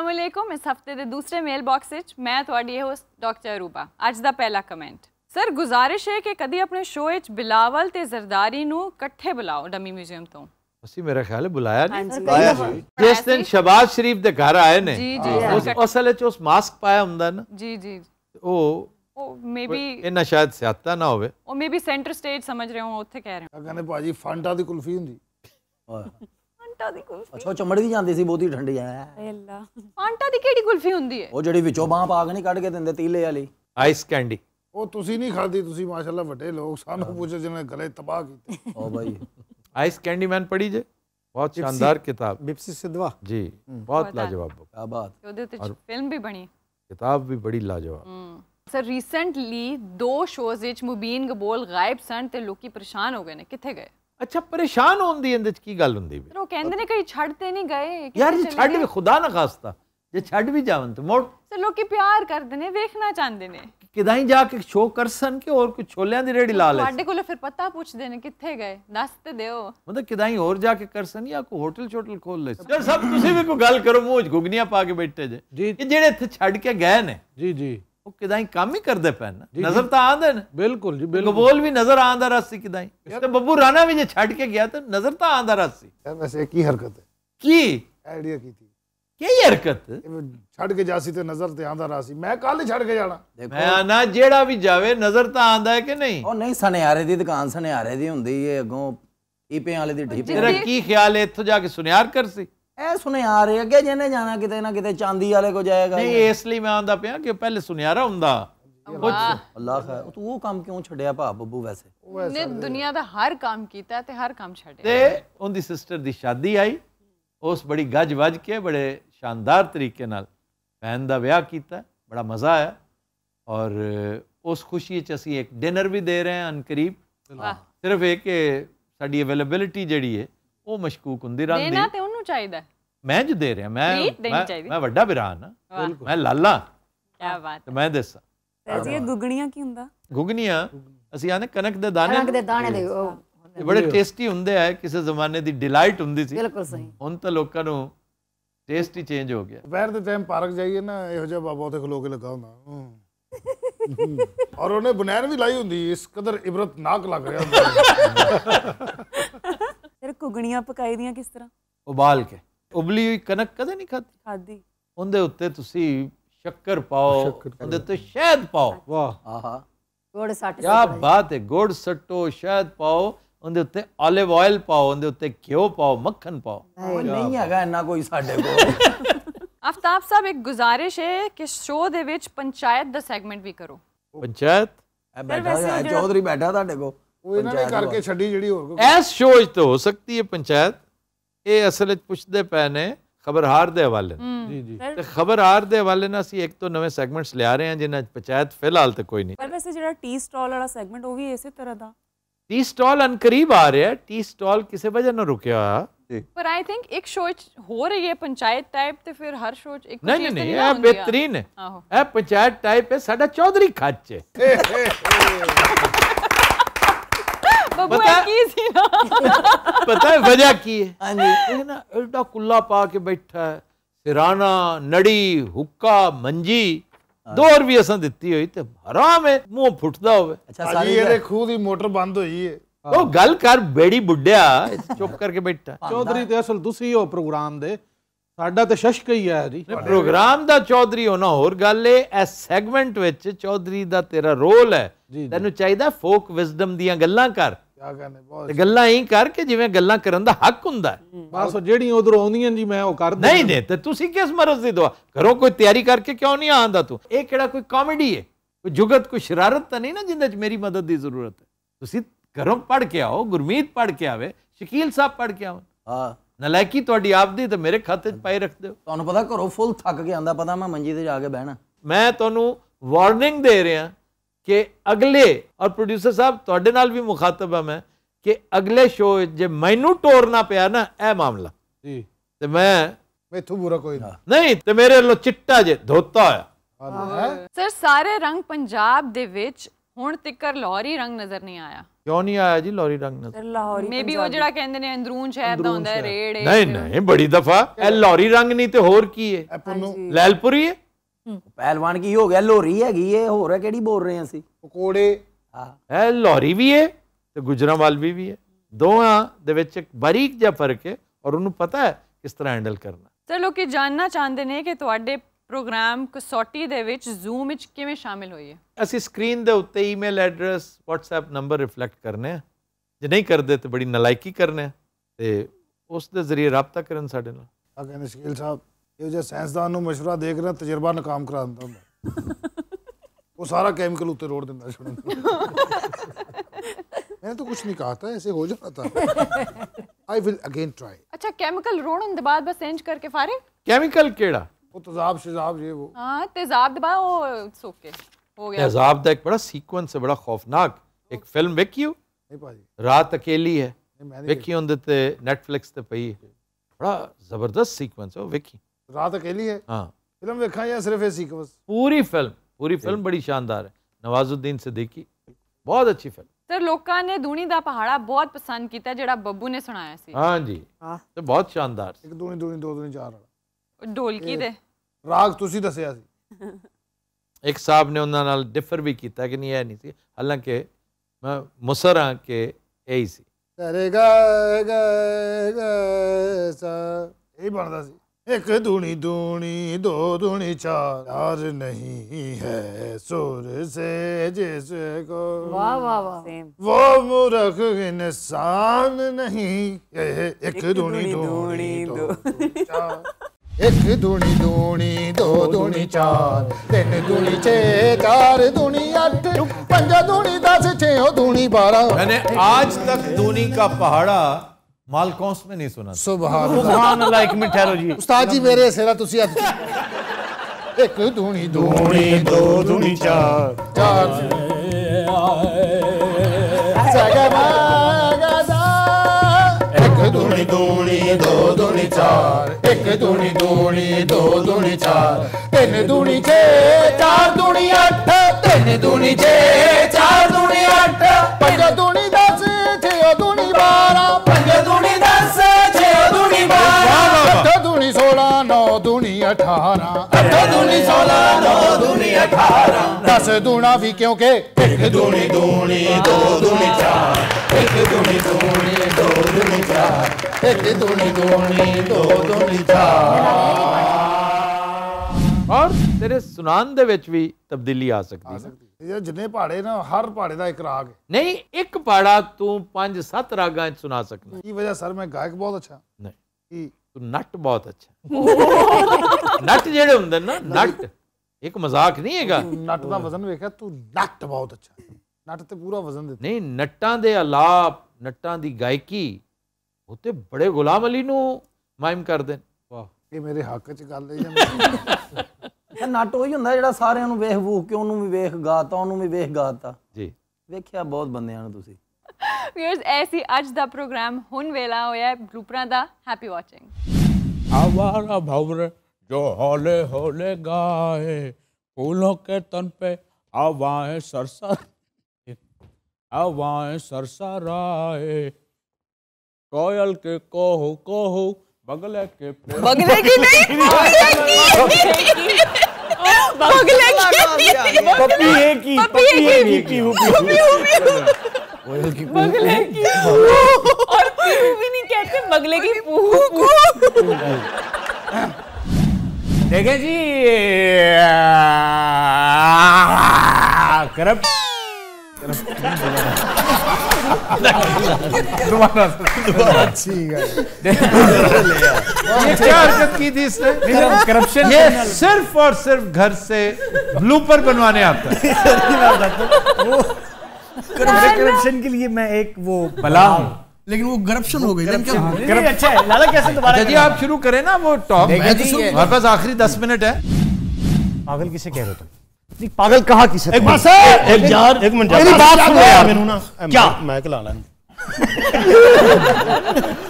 ਅਸਲਾਮੁਅਲੈਕੁਮ ਇਸ ਹਫਤੇ ਦੇ ਦੂਸਰੇ ਮੇਲ ਬਾਕਸ ਵਿੱਚ ਮੈਂ ਤੁਹਾਡੀ ਹੋਸਟ ਡਾਕਟਰ ਅਰੂਬਾ ਅੱਜ ਦਾ ਪਹਿਲਾ ਕਮੈਂਟ ਸਰ ਗੁਜ਼ਾਰਿਸ਼ ਹੈ ਕਿ ਕਦੀ ਆਪਣੇ ਸ਼ੋਅ ਵਿੱਚ ਬਿਲਾਵਲ ਤੇ ਜ਼ਰਦਾਰੀ ਨੂੰ ਇਕੱਠੇ ਬੁਲਾਓ ਡਮੀ ਮਿਊਜ਼ੀਅਮ ਤੋਂ ਅਸੀਂ ਮੇਰਾ ਖਿਆਲ ਹੈ ਬੁਲਾਇਆ ਨਹੀਂ ਜਿਸ ਦਿਨ ਸ਼ਬਾਜ਼ ਸ਼ਰੀਫ ਦੇ ਘਰ ਆਏ ਨੇ ਉਸ ਅਸਲ ਵਿੱਚ ਉਸ ਮਾਸਕ ਪਾਇਆ ਹੁੰਦਾ ਨਾ ਜੀ ਜੀ ਉਹ ਉਹ ਮੇਬੀ ਇਹਨਾਂ ਸ਼ਾਇਦ ਸਿਆਤਾ ਨਾ ਹੋਵੇ ਉਹ ਮੇਬੀ ਸੈਂਟਰ ਸਟੇਜ ਸਮਝ ਰਹੇ ਹੋ ਉੱਥੇ ਕਹਿ ਰਹੇ ਹੋ ਕਹਿੰਦੇ ਭਾਜੀ ਫਾਂਟਾ ਦੀ ਕੁਲਫੀ ਹੁੰਦੀ ਫਾਂਟਾ ਦੀ ਕੁਲਫੀ ਅੱਛਾ ਚਮੜ ਵੀ ਜਾਂਦੀ ਸੀ ਬਹੁਤੀ ਠੰਡੀ ਐ ਅੱਲਾ ਫਾਂਟਾ ਦੀ ਕਿਹੜੀ ਕੁਲਫੀ ਹੁੰਦੀ ਹੈ ਉਹ ਜਿਹੜੀ ਵਿੱਚੋਂ ਬਾਹ ਪਾ ਕੇ ਨਹੀਂ ਕੱਢ ਕੇ ਦਿੰਦੇ ਤੀਲੇ ਵਾਲੀ ਆਈਸ ਕੈਂਡੀ ਉਹ ਤੁਸੀਂ ਨਹੀਂ ਖਾਦੀ ਤੁਸੀਂ ਮਾਸ਼ਾਅੱਲਾ ਵੱਡੇ ਲੋਕ ਸਾਨੂੰ ਪੁੱਛੋ ਜਿਹਨੇ ਗਲੇ ਤਬਾਹ ਕੀਤੇ ਓ ਭਾਈ ਆਈਸ ਕੈਂਡੀ ਮੈਨ ਪੜੀ ਜੇ बहुत शानदार किताब बिप्सी सिद्धवा जी बहुत लाजवाब क्या बात और फिल्म भी बनी किताब भी बड़ी लाजवाब सर रिसेंटली दो शोज विच मुबीन गबोल गायब सन ते लोकी परेशान हो गए ने किथे गए ਅੱਛਾ ਪਰੇਸ਼ਾਨ ਹੋਣ ਦੀ ਇਹਦੇ ਚ ਕੀ ਗੱਲ ਹੁੰਦੀ ਵੀ ਉਹ ਕਹਿੰਦੇ ਨੇ ਕਈ ਛੱਡਤੇ ਨਹੀਂ ਗਏ ਯਾਰ ਜੇ ਛੱਡ ਵੀ ਖੁਦਾ ਨਾ ਖਾਸਤਾ ਜੇ ਛੱਡ ਵੀ ਜਾਵਨ ਤੇ ਮੋੜ ਸਰ ਲੋਕੀ ਪਿਆਰ ਕਰਦੇ ਨੇ ਵੇਖਣਾ ਚਾਹੁੰਦੇ ਨੇ ਕਿਦਾਂ ਹੀ ਜਾ ਕੇ ਸ਼ੋਅ ਕਰਸਨ ਕਿ ਹੋਰ ਕੁਝ ਛੋਲਿਆਂ ਦੀ ਰੇੜੀ ਲਾ ਲੈ ਸਾਡੇ ਕੋਲ ਫਿਰ ਪਤਾ ਪੁੱਛਦੇ ਨੇ ਕਿੱਥੇ ਗਏ ਦੱਸ ਤੇ ਦਿਓ ਮਤਲਬ ਕਿਦਾਂ ਹੀ ਹੋਰ ਜਾ ਕੇ ਕਰਸਨ ਜਾਂ ਕੋ ਹੋਟਲ ਛੋਟਲ ਖੋਲ ਲੈ ਸਭ ਤੁਸੀਂ ਵੀ ਕੋਈ ਗੱਲ ਕਰੋ ਮੂੰਹ ਚ ਗੁਗਨੀਆਂ ਪਾ ਕੇ ਬੈਠੇ ਜੇ ਜਿਹੜੇ ਇੱਥੇ ਛੱਡ ਕੇ ਗਏ ਨੇ ਜੀ ਜੀ ਉਹ ਕਿਦਾਂ ਹੀ ਕੰਮ ਹੀ ਕਰਦੇ ਪੈਣ ਨਜ਼ਰ ਤਾਂ ਆਂਦੇ ਨੇ ਬਿਲਕੁਲ ਜੀ ਬਿਲਕੁਲ ਕਬੂਲ ਵੀ ਨਜ਼ਰ ਆਂਦਾ ਰਸੀ ਕਿਦਾਂ ਹੀ ਤੇ ਬੱਬੂ ਰਾਣਾ ਵੀ ਜੇ ਛੱਡ ਕੇ ਗਿਆ ਤਾਂ ਨਜ਼ਰ ਤਾਂ ਆਂਦਾ ਰਸੀ ਵੈਸੇ ਕੀ ਹਰਕਤ ਹੈ ਕੀ ਆਈਡੀਆ ਕੀਤੀ ਕੀ ਹਰਕਤ ਛੱਡ ਕੇ ਜਾਸੀ ਤੇ ਨਜ਼ਰ ਤੇ ਆਂਦਾ ਰਾਸੀ ਮੈਂ ਕੱਲ ਛੱਡ ਕੇ ਜਾਣਾ ਮੈਂ ਨਾ ਜਿਹੜਾ ਵੀ ਜਾਵੇ ਨਜ਼ਰ ਤਾਂ ਆਂਦਾ ਹੈ ਕਿ ਨਹੀਂ ਉਹ ਨਹੀਂ ਸੁਨਿਆਰੇ ਦੀ ਦੁਕਾਨ ਸੁਨਿਆਰੇ ਦੀ ਹੁੰਦੀ ਏ ਅੱਗੋਂ ਈਪੇ ਵਾਲੇ ਦੀ ਢੀਪੇ ਤੇਰਾ ਕੀ ਖਿਆਲ ਹੈ ਇੱਥੋਂ ਜਾ ਕੇ ਸੁਨਿਆਰ ਕਰ ਸੀ ਇਹ ਸੁਨਿਆਰੇ ਅੱਗੇ ਜਿਹਨੇ ਜਾਣਾ ਕਿਤੇ ਨਾ ਕਿਤੇ ਚਾਂਦੀ ਵਾਲੇ ਕੋ ਜਾਏਗਾ ਨਹੀਂ ਇਸ ਲਈ ਮੈਂ ਆਂਦਾ ਪਿਆ ਕਿ ਪਹਿਲੇ ਸੁਨਿਆਰਾ ਹੁੰਦਾ ਕੁਝ ਅੱਲਾਹ ਖੈਰ ਤੂੰ ਉਹ ਕੰਮ ਕਿਉਂ ਛੱਡਿਆ ਭਾ ਬੱਬੂ ਵੈਸੇ ਉਹਨੇ ਦੁਨੀਆ ਦਾ ਹਰ ਕੰਮ ਕੀਤਾ ਤੇ ਹਰ ਕੰਮ ਛੱਡਿਆ ਤੇ ਉਹਦੀ ਸਿਸਟਰ ਦੀ ਸ਼ਾਦੀ ਆਈ ਉਸ ਬੜੀ ਗੱਜ ਵੱਜ ਕੇ ਬੜੇ ਸ਼ਾਨਦਾਰ ਤਰੀਕੇ ਨਾਲ ਭੈਣ ਦਾ ਵਿਆਹ ਕੀਤਾ ਬੜਾ ਮਜ਼ਾ ਆਇਆ ਔਰ ਉਸ ਖੁਸ਼ੀ 'ਚ ਅਸੀਂ ਇੱਕ ਡਿਨਰ ਵੀ ਦੇ ਰਹੇ ਹਾਂ ਅਨਕਰੀਬ ਸਿਰਫ ਇਹ ਕਿ ਸਾਡੀ ਅਵੇਲੇਬਿਲਿਟੀ ਜਿਹੜੀ ਹੈ ਉਹ ਮਸ਼ਕੂਕ ਹੁੰਦੀ ਰਹਿੰਦੀ ਹੈ ਨੂੰ ਚਾਹੀਦਾ ਮੈਂ ਜ ਦੇ ਰਿਹਾ ਮੈਂ ਮੈਂ ਵੱਡਾ ਬਿਰਾਨ ਹਾਂ ਮੈਂ ਲਾਲਾ ਕੀ ਬਾਤ ਮੈਂ ਦੱਸਾਂ ਵੈਸੇ ਇਹ ਗੁਗਣੀਆਂ ਕੀ ਹੁੰਦਾ ਗੁਗਣੀਆਂ ਅਸੀਂ ਆਨੇ ਕਣਕ ਦੇ ਦਾਣੇ ਕਣਕ ਦੇ ਦਾਣੇ ਦੇ ਬੜੇ ਟੇਸਟੀ ਹੁੰਦੇ ਆ ਕਿਸੇ ਜ਼ਮਾਨੇ ਦੀ ਡਿਲਾਈਟ ਹੁੰਦੀ ਸੀ ਬਿਲਕੁਲ ਸਹੀ ਹੁਣ ਤਾਂ ਲੋਕਾਂ ਨੂੰ ਟੇਸਟ ਹੀ ਚੇਂਜ ਹੋ ਗਿਆ ਦੁਪਹਿਰ ਦੇ ਟਾਈਮ ਪਾਰਕ ਜਾਈਏ ਨਾ ਇਹੋ ਜਿਹਾ ਬਾਬਾ ਉੱਥੇ ਖਲੋ ਕੇ ਲੱਗਾ ਹੁੰਦਾ ਔਰ ਉਹਨੇ ਬਨੈਣ ਵੀ ਲਾਈ ਹੁੰਦੀ ਇਸ ਕਦਰ ਇਬਰਤਨਾਕ ਲੱਗ ਰਿਹਾ ਹੁੰਦਾ ਫਿਰ ਕੁਗਣੀਆਂ ਪਕਾਈ ਦੀਆਂ ਕਿਸ ਤਰ੍ਹਾਂ उबाल के उबली हुई कनक कदे नहीं खाती खादी उन्दे उत्ते शक्कर पाओ उन्दे शहद पाओ अच्छा। वाह क्या बात है गोड़ सट्टो शहद पाओ उन्दे उत्ते ऑलिव ऑयल पाओ उन्दे उत्ते घ्यो पाओ मक्खन पाओ नहीं आगा ना कोई साडे को आफताब साहब एक गुजारिश है कि शो दे विच पंचायत द सेगमेंट भी करो पंचायत चौधरी बैठा था देखो करके छड़ी जड़ी हो एस शो तो हो सकती है पंचायत ਇਹ ਅਸਲ ਵਿੱਚ ਪੁੱਛਦੇ ਪਏ ਨੇ ਖਬਰਹਾਰ ਦੇ ਹਵਾਲੇ ਜੀ ਜੀ ਤੇ ਖਬਰਹਾਰ ਦੇ ਹਵਾਲੇ ਨਾਲ ਅਸੀਂ ਇੱਕ ਤੋਂ ਨਵੇਂ ਸੈਗਮੈਂਟਸ ਲਿਆ ਰਹੇ ਹਾਂ ਜਿਨ੍ਹਾਂ ਵਿੱਚ ਪੰਚਾਇਤ ਫਿਲਹਾਲ ਤੇ ਕੋਈ ਨਹੀਂ ਪਰ ਵੈਸੇ ਜਿਹੜਾ ਟੀ ਸਟਾਲ ਵਾਲਾ ਸੈਗਮੈਂਟ ਉਹ ਵੀ ਇਸੇ ਤਰ੍ਹਾਂ ਦਾ ਟੀ ਸਟਾਲ ਅਨਕਰੀਬ ਆ ਰਿਹਾ ਹੈ ਟੀ ਸਟਾਲ ਕਿਸੇ ਵਜ੍ਹਾ ਨਾਲ ਰੁਕਿਆ ਪਰ ਆਈ ਥਿੰਕ ਇੱਕ ਸ਼ੋਅ ਹੋ ਰਹੀ ਹੈ ਪੰਚਾਇਤ ਟਾਈਪ ਤੇ ਫਿਰ ਹਰ ਸ਼ੋਅ ਚ ਇੱਕ ਨਹੀਂ ਨਹੀਂ ਨਹੀਂ ਇਹ ਬਿਹਤਰੀਨ ਹੈ ਇਹ ਪੰਚਾਇਤ ਟਾਈਪ ਹੈ ਸਾਡਾ ਚੌਧਰੀ ਖੱਚ ਬਬੂ ਕੀ ਸੀ ਨਾ ਪਤਾ ਹੈ ਵਜ੍ਹਾ ਕੀ ਹੈ ਹਾਂਜੀ ਇਹ ਨਾ ਐਡਾ ਕੁੱਲਾ ਪਾ ਕੇ ਬੈਠਾ ਹੈ ਸਿਰਾਣਾ ਨੜੀ ਹੁੱਕਾ ਮੰਜੀ ਦੋਰ ਵੀ ਅਸਾਂ ਦਿੱਤੀ ਹੋਈ ਤੇ ਹਰਾਮ ਹੈ ਮੂੰਹ ਫੁੱਟਦਾ ਹੋਵੇ ਅੱਛਾ ਸਾਰੀ ਇਹਦੇ ਖੂਹ ਦੀ ਮੋਟਰ ਬੰਦ ਹੋਈ ਹੈ ਉਹ ਗੱਲ ਕਰ ਬੇੜੀ ਬੁੱਢਿਆ ਚੁੱਪ ਕਰਕੇ ਬੈਠਾ ਚੌਧਰੀ ਤੇ ਅਸਲ ਤੁਸੀਂ ਹੋ ਪ੍ਰੋਗਰਾਮ ਦੇ ਸਾਡਾ ਤਾਂ ਸ਼ਸ਼ਕ ਹੀ ਆ ਜੀ ਪ੍ਰੋਗਰਾਮ ਦਾ ਚੌਧਰੀ ਹੋਣਾ ਹੋਰ ਗੱਲ ਏ ਇਸ ਸੈਗਮੈਂਟ ਵਿੱਚ ਚੌਧਰੀ ਦਾ ਤੇਰਾ ਰੋਲ ਹੈ ਤੈਨੂੰ ਚਾਹੀਦਾ ਫੋਕ ਵਿਜ਼ਡਮ ਦੀਆਂ ਗੱਲਾਂ ਕਰ ਕਿਆ ਕਹਨੇ ਬਹੁਤ ਗੱਲਾਂ ਹੀ ਕਰਕੇ ਜਿਵੇਂ ਗੱਲਾਂ ਕਰਨ ਦਾ ਹੱਕ ਹੁੰਦਾ ਬਸ ਜਿਹੜੀ ਉਧਰੋਂ ਆਉਂਦੀਆਂ ਜੀ ਮੈਂ ਉਹ ਕਰ ਦਿੰਦਾ ਨਹੀਂ ਨਹੀਂ ਤੇ ਤੁਸੀਂ ਕਿਸ ਮਰਜ਼ੀ ਦੀ ਦੁਆ ਕੋਈ ਤਿਆਰੀ ਕਰਕੇ ਕਿਉਂ ਨਹੀਂ ਆਂਦਾ ਤੂੰ ਇਹ ਕਿਹੜਾ ਕੋਈ ਕਾਮੇਡੀ ਹੈ ਕੋਈ ਜੁਗਤ ਕੋਈ ਸ਼ਰਾਰਤ ਤਾਂ ਨਹੀਂ ਨਾ ਜਿੰਦੇ ਚ ਮੇਰੀ ਮਦਦ ਦੀ ਜ਼ਰੂਰਤ ਹੈ ਤੁਸੀਂ ਘਰੋਂ ਪੜ ਕੇ ਆਓ ਗੁਰਮੀਤ ਪੜ ਕੇ ਆਵੇ ਸ਼ਕੀਲ ਸਾਹਿਬ ਪੜ ਕੇ ਆਵਣ ਹਾਂ ਨਲਾਇਕੀ ਤੁਹਾਡੀ ਆਪਦੀ ਤੇ ਮੇਰੇ ਖਾਤੇ 'ਚ ਪਾਈ ਰੱਖ ਦਿਓ ਤੁਹਾਨੂੰ ਪਤਾ ਘਰੋਂ ਫੁੱਲ ਥੱਕ ਕੇ ਆਂਦਾ ਪਤਾ ਮੈਂ ਮੰਜੀ ਤੇ ਜਾ ਕੇ ਬਹਿਣਾ ਮੈਂ ਤੁਹਾਨੂੰ ਵਾਰਨਿੰਗ ਦੇ ਰਿਹਾ ਕਿ ਅਗਲੇ ਔਰ ਪ੍ਰੋਡਿਊਸਰ ਸਾਹਿਬ ਤੁਹਾਡੇ ਨਾਲ ਵੀ ਮੁਖਾਤਬ ਹਾਂ ਮੈਂ ਕਿ ਅਗਲੇ ਸ਼ੋਅ ਜੇ ਮੈਨੂੰ ਟੋਰਨਾ ਪਿਆ ਨਾ ਇਹ ਮਾਮਲਾ ਜੀ ਤੇ ਮੈਂ ਮੈਥੋਂ ਬੁਰਾ ਕੋਈ ਨਾ ਨਹੀਂ ਤੇ ਮੇਰੇ ਵੱਲੋਂ ਚਿੱਟਾ ਜੇ ਧੋਤਾ ਹੋਇਆ ਸਰ ਸਾਰੇ ਰੰਗ ਪੰਜਾਬ ਦੇ ਵਿੱਚ ਹੁਣ ਤਿੱਕਰ ਲੋਰੀ ਰੰਗ ਨਜ਼ਰ ਨਹੀਂ ਆਇਆ ਕਿਉਂ ਨਹੀਂ ਆਇਆ ਜੀ ਲੋਰੀ ਰੰਗ ਨਜ਼ਰ ਲਾਹੌਰੀ ਮੇਬੀ ਉਹ ਜਿਹੜਾ ਕਹਿੰਦੇ ਨੇ ਅੰਦਰੂਨ ਸ਼ਹਿਰ ਦਾ ਹੁੰਦਾ ਰੇੜੇ ਨਹੀਂ ਨਹੀਂ ਬੜੀ ਦਫਾ ਇਹ ਲੋਰੀ ਰੰਗ ਨਹੀਂ ਤੇ ਹੋਰ ਕੀ ਹੈ ਲੈਲਪੁਰੀ ਹੈ ਪਹਿਲਵਾਨ ਕੀ ਹੋ ਗਿਆ ਲੋਰੀ ਹੈਗੀ ਏ ਹੋਰ ਕਿਹੜੀ ਬੋਲ ਰਹੇ ਅਸੀਂ ਪਕੋੜੇ ਹਾਂ ਇਹ ਲੋਰੀ ਵੀ ਏ ਤੇ ਗੁਜਰਾਵਾਲ ਵੀ ਵੀ ਏ ਦੋਹਾਂ ਦੇ ਵਿੱਚ ਇੱਕ ਬਰੀਕ ਜਿਹਾ ਫਰਕ ਹੈ ਔਰ ਉਹਨੂੰ ਪਤਾ ਹੈ ਕਿਸ ਤਰ੍ਹਾਂ ਹੈਂਡਲ ਕਰਨਾ ਸਰ ਲੋਕੀ ਜਾਨਣਾ ਚਾਹੁੰਦੇ ਨੇ ਕਿ ਤੁਹਾਡੇ ਪ੍ਰੋਗਰਾਮ ਕਸੌਟੀ ਦੇ ਵਿੱਚ ਜ਼ੂਮ ਵਿੱਚ ਕਿਵੇਂ ਸ਼ਾਮਿਲ ਹੋਈਏ ਅਸੀਂ ਸਕਰੀਨ ਦੇ ਉੱਤੇ email address WhatsApp number reflect ਕਰਨੇ ਆ ਜੇ ਨਹੀਂ ਕਰਦੇ ਤੇ ਬੜੀ ਨਲਾਇਕੀ ਕਰਨੇ ਤੇ ਉਸ ਦੇ ਜ਼ਰੀਏ ਰابطਾ ਕਰਨ ਸਾਡੇ ਨਾਲ ਅਗਰ ਮੁਸ਼ਕਿਲ ਸਾਹਿਬ ये जो साइंसदान मशुरा देख रहे तजर्बा नाकाम करा दिता हूँ वो सारा कैमिकल उत्ते रोड़ दिता ਰੋੜ मैंने तो कुछ नहीं कहा था ऐसे हो जाना था आई विल अगेन ट्राई अच्छा केमिकल रोड़न के बाद बस चेंज करके फारे केमिकल केड़ा वो तजाब शजाब ये वो हां तजाब दबा वो इट्स ओके हो गया तजाब दा एक बड़ा सीक्वेंस है बड़ा खौफनाक एक फिल्म देखी हो नहीं पाजी रात अकेली है देखी ओंदे ते नेटफ्लिक्स ते पई है बड़ा जबरदस्त सीक्वेंस है वो देखी रात अकेली है हाँ फिल्म देखा या सिर्फ ये सीक्वेंस पूरी फिल्म पूरी फिल्म बड़ी शानदार है नवाजुद्दीन से देखी बहुत अच्छी फिल्म ਸਰ ਲੋਕਾਂ ਨੇ ਦੂਣੀ ਦਾ ਪਹਾੜਾ ਬਹੁਤ ਪਸੰਦ ਕੀਤਾ ਜਿਹੜਾ ਬੱਬੂ ਨੇ ਸੁਣਾਇਆ ਸੀ ਹਾਂ ਜੀ ਤੇ ਬਹੁਤ ਸ਼ਾਨਦਾਰ ਇੱਕ ਦੂਣੀ ਦੂਣੀ ਦੋ ਦੂਣੀ ਚਾਰ ਵਾਲਾ ਢੋਲਕੀ ਦੇ ਰਾਗ ਤੁਸੀਂ ਦੱਸਿਆ ਸੀ ਇੱਕ ਸਾਹਿਬ ਨੇ ਉਹਨਾਂ ਨਾਲ ਡਿਫਰ ਵੀ ਕੀਤਾ ਕਿ ਨਹੀਂ ਇਹ ਨਹੀਂ ਸੀ ਹਾਲਾਂਕਿ ਮੈਂ ਮੁਸਰ ਹਾਂ ਕਿ ਇਹ ਹੀ ਸੀ ਸਰੇਗਾ ਗਾ ਸਾ ਇਹ ਬਣਦਾ ਸੀ एक दूनी दूनी दो दूनी चार हार नहीं है सुर से जिसको वाह वाह वाह वो मूर्ख इंसान नहीं एक दूनी दूनी दो एक दूनी दूनी दो दूनी चार तीन दूनी छे चार दूनी आठ पंजा दूनी दस छे दूनी बारह मैंने आज तक दूनी का पहाड़ा मालकौंस में नहीं सुना सुभान सुभान अल्लाह एक मिनट ठहरो जी उस्ताद जी मेरे सेरा ਤੁਸੀਂ ਅੱਜ ਇੱਕ ਧੂਣੀ ਧੂਣੀ ਦੋ ਧੂਣੀ ਚਾਰ ਚਾਰ ਧੂਣੀ ਧੂਣੀ ਦੋ ਧੂਣੀ ਚਾਰ ਇੱਕ ਧੂਣੀ ਧੂਣੀ ਦੋ ਧੂਣੀ ਚਾਰ ਤਿੰਨ ਧੂਣੀ ਛੇ ਚਾਰ 18 ਅੱਠੋ ਦੂਣੀ 16 ਨੋ ਦੂਣਾ ਵੀ ਕਿਉਂਕਿ ਇੱਕ ਦੂਣੀ ਦੂਣੀ ਦੋ ਦੂਣੀ ਚਾਰ ਇੱਕ ਦੂਣੀ ਦੂਣੀ ਦੋ ਦੂਣੀ ਚਾਰ ਇੱਕ ਦੂਣੀ ਦੂਣੀ ਦੋ ਦੂਣੀ ਚਾਰ ਔਰ ਤੇਰੇ ਸੁਨਾਨ ਦੇ ਵਿੱਚ ਵੀ ਤਬਦੀਲੀ ਆ ਸਕਦੀ ਹੈ ਇਹ ਜਿੰਨੇ ਪਹਾੜੇ ਨਾ ਹਰ ਪਹਾੜੇ ਦਾ ਇੱਕ ਰਾਗ ਨਹੀਂ ਇੱਕ ਪਹਾੜਾ ਤੂੰ 5-7 ਰਾਗਾਂ ਚ ਸੁਣਾ ਸਕਦਾ ਕੀ ਵਜ੍ਹਾ ਸਰ ਮੈਂ ਗਾਇਕ ਬਹੁਤ ਅੱਛਾ ਨਹੀਂ ਨਟ ਬਹੁਤ ਅੱਛਾ ਨਟ ਜਿਹੜੇ ਹੁੰਦੇ ਨਾ ਨਟ ਇੱਕ ਮਜ਼ਾਕ ਨਹੀਂ ਹੈਗਾ ਨਟ ਦਾ ਵਜ਼ਨ ਵੇਖਿਆ ਤੂੰ ਨਟ ਬਹੁਤ ਅੱਛਾ ਨਟ ਤੇ ਪੂਰਾ ਵਜ਼ਨ ਦਿੱਤਾ ਨਹੀਂ ਨਟਾਂ ਦੇ ਆਲਾਪ ਨਟਾਂ ਦੀ ਗਾਇਕੀ ਉਤੇ ਬੜੇ ਗੁਲਾਮ ਅਲੀ ਨੂੰ ਮਾਇਮ ਕਰਦੇ ਵਾਹ ਇਹ ਮੇਰੇ ਹੱਕ 'ਚ ਗੱਲ ਹੈ ਜਾਂ ਨਟ ਨਟ ਹੀ ਹੁੰਦਾ ਜਿਹੜਾ ਸਾਰਿਆਂ ਨੂੰ ਵੇਖ ਵੂ ਕੇ ਉਹਨੂੰ ਵੀ ਵੇਖ ਗਾਤਾ ਉਹਨੂੰ ਵੀ ਵੇਖ ਗਾਤਾ ਜੀ ਵੇਖਿਆ ਬਹੁਤ ਬੰਦਿਆਂ ਨੂੰ ਤੁਸੀਂ ਵੀਅਰਸ ਐਸੀ ਅੱਜ ਦਾ ਪ੍ਰੋਗਰਾਮ ਹੁਣ ਵੇਲਾ ਹੋਇਆ ਗਰੁੱਪਰਾਂ ਦਾ ਹੈਪੀ ਵਾਚਿੰਗ आवारा भवर जो हौले हौले गाए फूलों के तन पे हवाएं सरसर हवाएं सरसराए कोयल के कोहू कोहू बगले के बगले की नहीं बगले की पपी है की पपी है की पपी हुपी बगल की बगले की और भी नहीं कहते बगले की देखे जी करप क्या हरकत की थी इसने करप्शन ये सिर्फ और सिर्फ घर से ब्लूपर बनवाने आता है करप्शन के लिए मैं एक वो बला हूँ लेकिन वो करप्शन हो गई अच्छा है लाला कैसे दोबारा यदि अच्छा आप शुरू करें ना वो टॉप तो हमारे पास आखिरी दस मिनट है पागल किसे कह रहे हो पागल कहा किसे एक बात एक यार एक मिनट मेरी बात सुनो यार मैं क्या मैं लाला